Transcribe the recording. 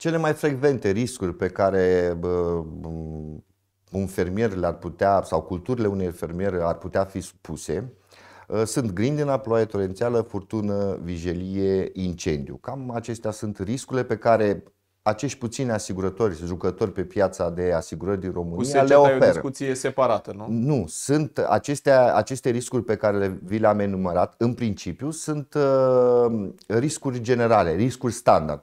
Cele mai frecvente riscuri pe care bă, un fermier le-ar putea, sau culturile unei fermiere ar putea fi supuse, ă, sunt grindina, ploaie torențială, furtună, vijelie, incendiu. Cam acestea sunt riscurile pe care acești puțini asigurători, jucători pe piața de asigurări din România le oferă. o discuție separată, nu? Nu, sunt acestea, aceste riscuri pe care le, vi le-am enumerat, în principiu, sunt uh, riscuri generale, riscuri standard.